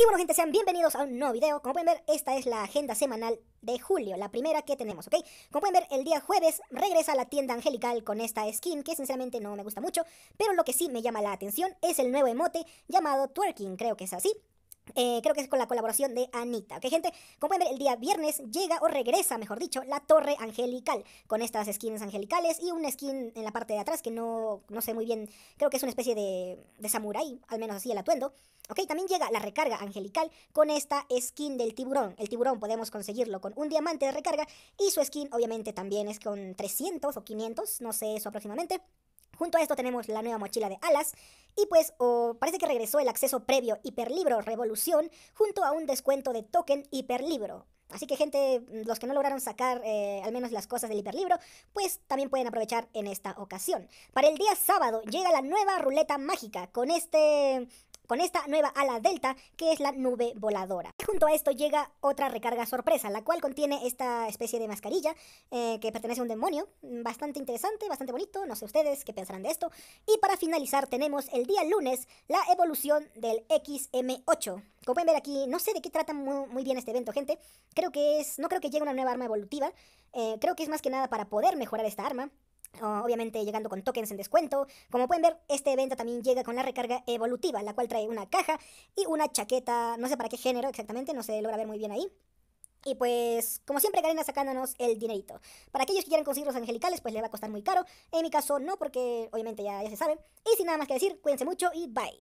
Y bueno, gente, sean bienvenidos a un nuevo video. Como pueden ver, esta es la agenda semanal de julio, la primera que tenemos, ¿ok? Como pueden ver, el día jueves regresa a la tienda angelical con esta skin, que sinceramente no me gusta mucho, pero lo que sí me llama la atención es el nuevo emote llamado twerking, creo que es así. Eh, creo que es con la colaboración de Anita. Ok, gente, como pueden ver, el día viernes llega o regresa, mejor dicho, la torre angelical con estas skins angelicales y una skin en la parte de atrás que no, no sé muy bien, creo que es una especie de, de samurái, al menos así el atuendo. Ok, también llega la recarga angelical con esta skin del tiburón. El tiburón podemos conseguirlo con un diamante de recarga y su skin obviamente también es con 300 o 500, no sé eso aproximadamente. Junto a esto tenemos la nueva mochila de alas y pues o parece que regresó el acceso previo hiperlibro revolución junto a un descuento de token hiperlibro. Así que gente, los que no lograron sacar eh, al menos las cosas del hiperlibro, pues también pueden aprovechar en esta ocasión. Para el día sábado llega la nueva ruleta mágica con este con esta nueva ala delta que es la nube voladora. junto a esto llega otra recarga sorpresa, la cual contiene esta especie de mascarilla eh, que pertenece a un demonio, mm, bastante interesante, bastante bonito, no sé ustedes qué pensarán de esto. Y para finalizar tenemos el día lunes la evolución del XM8. Como pueden ver aquí, no sé de qué trata muy, bien este evento, gente. Creo que es, no creo que llegue una nueva arma evolutiva. Eh, creo que es más que nada para poder mejorar esta arma. Ah, obviamente llegando con tokens en descuento. Como pueden ver, este evento también llega con la recarga evolutiva, la cual trae una caja y una chaqueta, no sé para qué género exactamente, no se logra ver muy bien ahí. Y pues, como siempre, Garena sacándonos el dinerito. Para aquellos que quieran conseguir los angelicales, pues le va a costar muy caro. En mi caso, no, porque obviamente ya, ya se sabe. Y sin nada más que decir, cuídense mucho y bye.